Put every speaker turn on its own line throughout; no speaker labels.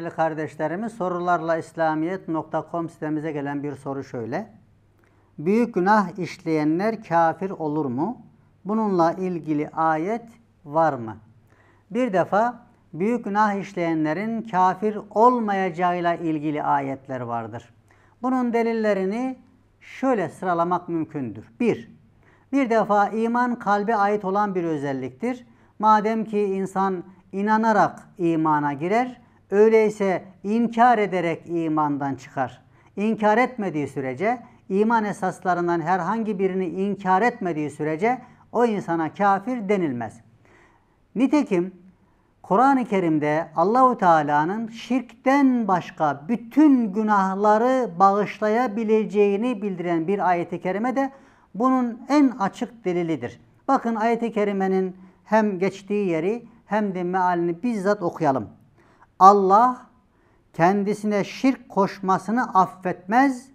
değerli kardeşlerimiz sorularla İslamiyet.com sitemize gelen bir soru şöyle. Büyük günah işleyenler kafir olur mu? Bununla ilgili ayet var mı? Bir defa büyük günah işleyenlerin kafir olmayacağıyla ilgili ayetler vardır. Bunun delillerini şöyle sıralamak mümkündür. 1. Bir, bir defa iman kalbe ait olan bir özelliktir. Madem ki insan inanarak imana girer, Öyleyse inkar ederek imandan çıkar. İnkar etmediği sürece iman esaslarından herhangi birini inkar etmediği sürece o insana kafir denilmez. Nitekim Kur'an-ı Kerim'de Allahu Teala'nın şirkten başka bütün günahları bağışlayabileceğini bildiren bir ayet-i kerime de bunun en açık delilidir. Bakın ayet-i kerimenin hem geçtiği yeri hem de mealini bizzat okuyalım. Allah kendisine şirk koşmasını affetmez.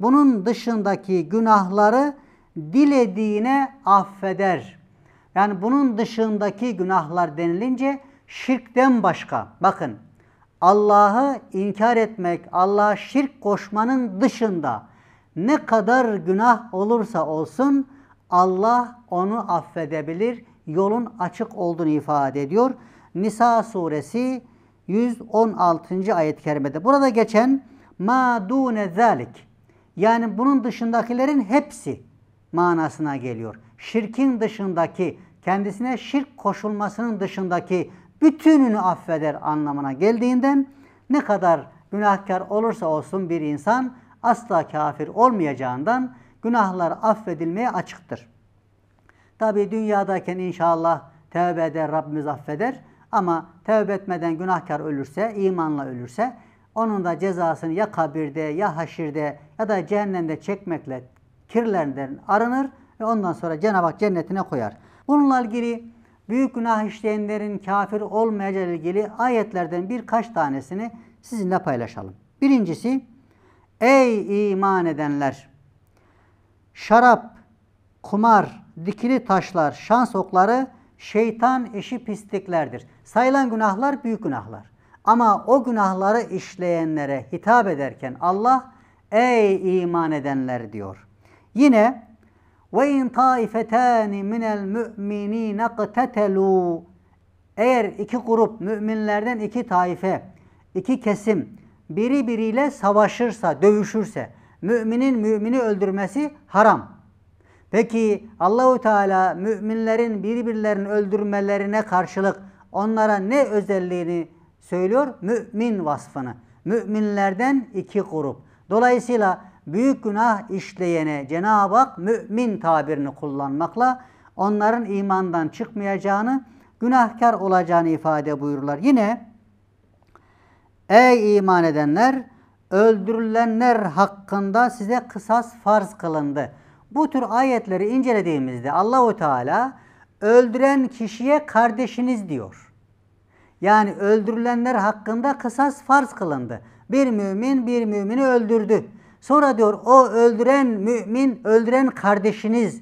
Bunun dışındaki günahları dilediğine affeder. Yani bunun dışındaki günahlar denilince şirkten başka. Bakın Allah'ı inkar etmek, Allah'a şirk koşmanın dışında ne kadar günah olursa olsun Allah onu affedebilir. Yolun açık olduğunu ifade ediyor. Nisa suresi 116. ayet-i kerimede. Burada geçen ma dune zalik yani bunun dışındakilerin hepsi manasına geliyor. Şirkin dışındaki kendisine şirk koşulmasının dışındaki bütününü affeder anlamına geldiğinden ne kadar günahkar olursa olsun bir insan asla kafir olmayacağından günahlar affedilmeye açıktır. Tabi dünyadayken inşallah tevbe eder Rabbimiz affeder. Ama tevbe etmeden günahkar ölürse, imanla ölürse onun da cezasını ya kabirde ya haşirde ya da cehennemde çekmekle kirlerinden arınır ve ondan sonra Cenab-ı Hak cennetine koyar. Bununla ilgili büyük günah işleyenlerin kafir olmayacağı ilgili ayetlerden birkaç tanesini sizinle paylaşalım. Birincisi, ey iman edenler! Şarap, kumar, dikili taşlar, şans okları şeytan işi pisliklerdir. Sayılan günahlar büyük günahlar. Ama o günahları işleyenlere hitap ederken Allah ey iman edenler diyor. Yine ve in taifetani minel mu'minina qatatalu eğer iki grup müminlerden iki taife, iki kesim biri biriyle savaşırsa, dövüşürse müminin mümini öldürmesi haram. Peki Allahu Teala müminlerin birbirlerini öldürmelerine karşılık onlara ne özelliğini söylüyor? Mümin vasfını. Müminlerden iki grup. Dolayısıyla büyük günah işleyene Cenab-ı Hak mümin tabirini kullanmakla onların imandan çıkmayacağını, günahkar olacağını ifade buyururlar. Yine ey iman edenler öldürülenler hakkında size kısas farz kılındı. Bu tür ayetleri incelediğimizde Allahu Teala öldüren kişiye kardeşiniz diyor. Yani öldürülenler hakkında kısas farz kılındı. Bir mümin bir mümini öldürdü. Sonra diyor o öldüren mümin öldüren kardeşiniz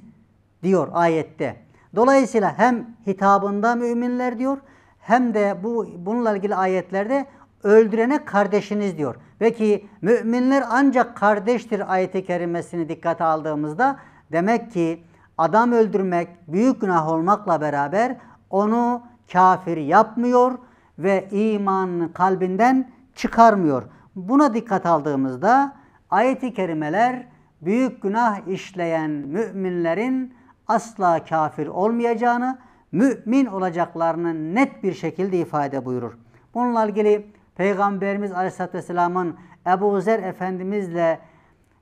diyor ayette. Dolayısıyla hem hitabında müminler diyor hem de bu bununla ilgili ayetlerde öldürene kardeşiniz diyor. Peki müminler ancak kardeştir ayeti kerimesini dikkate aldığımızda demek ki adam öldürmek büyük günah olmakla beraber onu kafir yapmıyor ve iman kalbinden çıkarmıyor. Buna dikkat aldığımızda ayeti kerimeler büyük günah işleyen müminlerin asla kafir olmayacağını, mümin olacaklarını net bir şekilde ifade buyurur. Bununla ilgili Peygamberimiz Aleyhisselatü Vesselam'ın Ebu Zer Efendimizle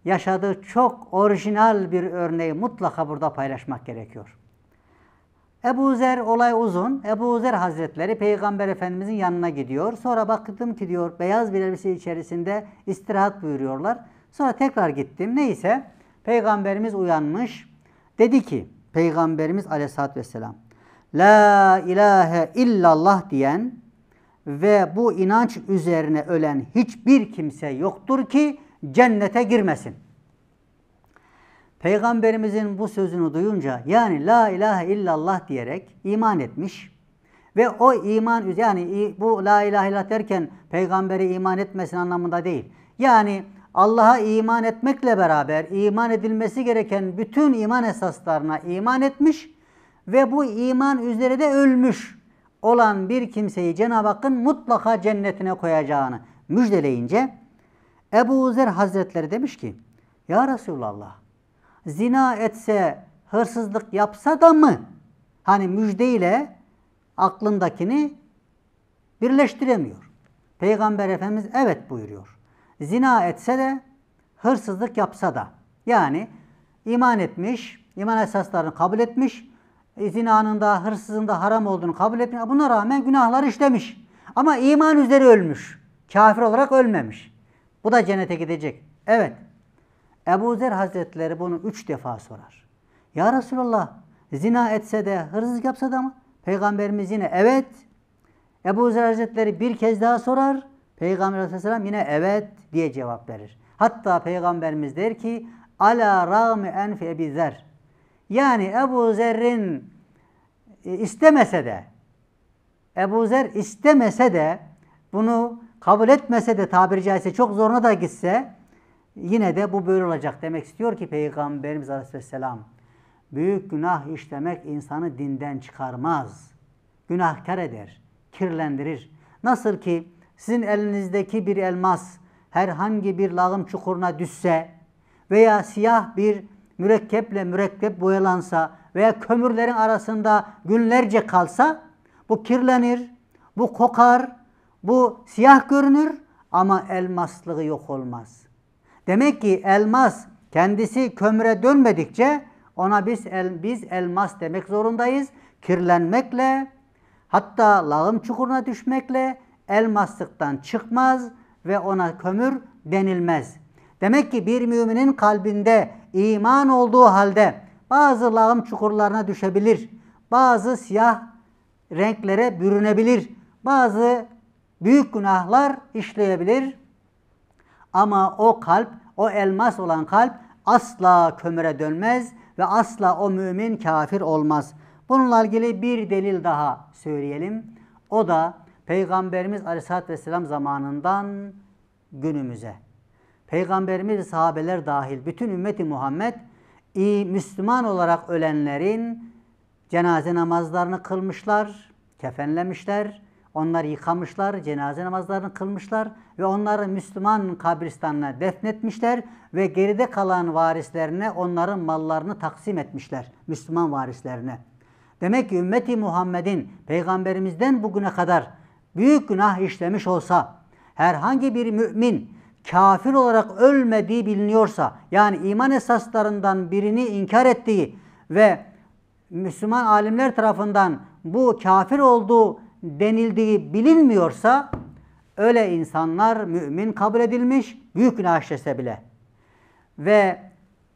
yaşadığı çok orijinal bir örneği mutlaka burada paylaşmak gerekiyor. Ebu Zer olay uzun. Ebu Zer Hazretleri Peygamber Efendimizin yanına gidiyor. Sonra baktım ki diyor beyaz bir elbise içerisinde istirahat buyuruyorlar. Sonra tekrar gittim. Neyse Peygamberimiz uyanmış. Dedi ki Peygamberimiz Aleyhisselatü Vesselam La ilahe illallah diyen ve bu inanç üzerine ölen hiçbir kimse yoktur ki cennete girmesin. Peygamberimizin bu sözünü duyunca yani la ilahe illallah diyerek iman etmiş ve o iman yani bu la ilahe illallah derken Peygamberi iman etmesin anlamında değil. Yani Allah'a iman etmekle beraber iman edilmesi gereken bütün iman esaslarına iman etmiş ve bu iman üzere de ölmüş olan bir kimseyi Cenab-ı Hakk'ın mutlaka cennetine koyacağını müjdeleyince Ebu Zer Hazretleri demiş ki Ya Resulallah zina etse hırsızlık yapsa da mı? Hani müjdeyle aklındakini birleştiremiyor. Peygamber Efendimiz evet buyuruyor. Zina etse de hırsızlık yapsa da yani iman etmiş, iman esaslarını kabul etmiş zinanın da, hırsızın da haram olduğunu kabul etmiyor. Buna rağmen günahlar işlemiş. Ama iman üzeri ölmüş. Kafir olarak ölmemiş. Bu da cennete gidecek. Evet. Ebu Zer Hazretleri bunu üç defa sorar. Ya Resulallah zina etse de hırsızlık yapsa da mı? Peygamberimiz yine evet. Ebu Zer Hazretleri bir kez daha sorar. Peygamber Aleyhisselam yine evet diye cevap verir. Hatta Peygamberimiz der ki Ala rağmi enfi ebi zer. Yani Ebu Zer'in e, istemese de Ebu Zer istemese de bunu kabul etmese de tabiri caizse çok zoruna da gitse yine de bu böyle olacak demek istiyor ki Peygamberimiz Aleyhisselam büyük günah işlemek insanı dinden çıkarmaz. Günahkar eder, kirlendirir. Nasıl ki sizin elinizdeki bir elmas herhangi bir lağım çukuruna düşse veya siyah bir mürekkeple mürekkep boyalansa veya kömürlerin arasında günlerce kalsa bu kirlenir, bu kokar, bu siyah görünür ama elmaslığı yok olmaz. Demek ki elmas kendisi kömüre dönmedikçe ona biz el, biz elmas demek zorundayız. Kirlenmekle hatta lağım çukuruna düşmekle elmaslıktan çıkmaz ve ona kömür denilmez. Demek ki bir müminin kalbinde iman olduğu halde bazı lağım çukurlarına düşebilir. Bazı siyah renklere bürünebilir. Bazı büyük günahlar işleyebilir. Ama o kalp, o elmas olan kalp asla kömüre dönmez ve asla o mümin kafir olmaz. Bununla ilgili bir delil daha söyleyelim. O da Peygamberimiz Aleyhisselatü Vesselam zamanından günümüze. Peygamberimiz sahabeler dahil bütün ümmeti Muhammed iyi Müslüman olarak ölenlerin cenaze namazlarını kılmışlar, kefenlemişler, onları yıkamışlar, cenaze namazlarını kılmışlar ve onları Müslüman kabristanına defnetmişler ve geride kalan varislerine onların mallarını taksim etmişler, Müslüman varislerine. Demek ki ümmeti Muhammed'in peygamberimizden bugüne kadar büyük günah işlemiş olsa herhangi bir mümin kafir olarak ölmediği biliniyorsa yani iman esaslarından birini inkar ettiği ve Müslüman alimler tarafından bu kafir olduğu denildiği bilinmiyorsa öyle insanlar mümin kabul edilmiş büyük günah işlese bile ve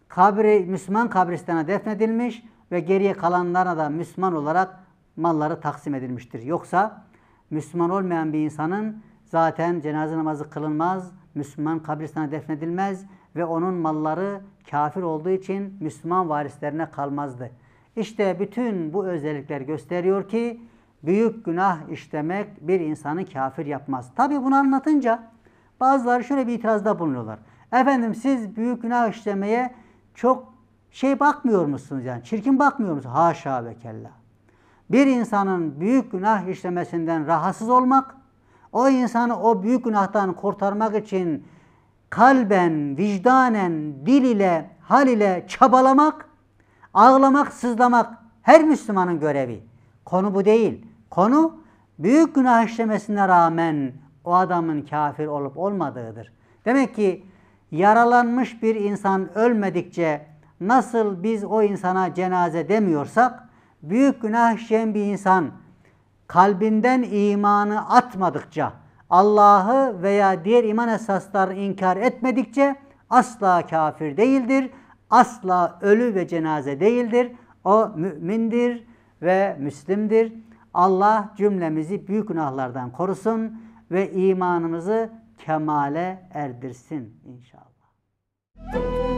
kabri Müslüman kabristana defnedilmiş ve geriye kalanlara da Müslüman olarak malları taksim edilmiştir. Yoksa Müslüman olmayan bir insanın zaten cenaze namazı kılınmaz, Müslüman kabristana defnedilmez ve onun malları kafir olduğu için Müslüman varislerine kalmazdı. İşte bütün bu özellikler gösteriyor ki büyük günah işlemek bir insanı kafir yapmaz. Tabi bunu anlatınca bazıları şöyle bir itirazda bulunuyorlar. Efendim siz büyük günah işlemeye çok şey bakmıyor musunuz yani çirkin bakmıyor musunuz? Haşa ve kella. Bir insanın büyük günah işlemesinden rahatsız olmak o insanı o büyük günahtan kurtarmak için kalben, vicdanen, dil ile, hal ile çabalamak, ağlamak, sızlamak her Müslümanın görevi. Konu bu değil. Konu büyük günah işlemesine rağmen o adamın kafir olup olmadığıdır. Demek ki yaralanmış bir insan ölmedikçe nasıl biz o insana cenaze demiyorsak, büyük günah işleyen bir insan kalbinden imanı atmadıkça, Allah'ı veya diğer iman esaslarını inkar etmedikçe asla kafir değildir. Asla ölü ve cenaze değildir. O mümindir ve müslimdir. Allah cümlemizi büyük günahlardan korusun ve imanımızı kemale erdirsin inşallah. Müzik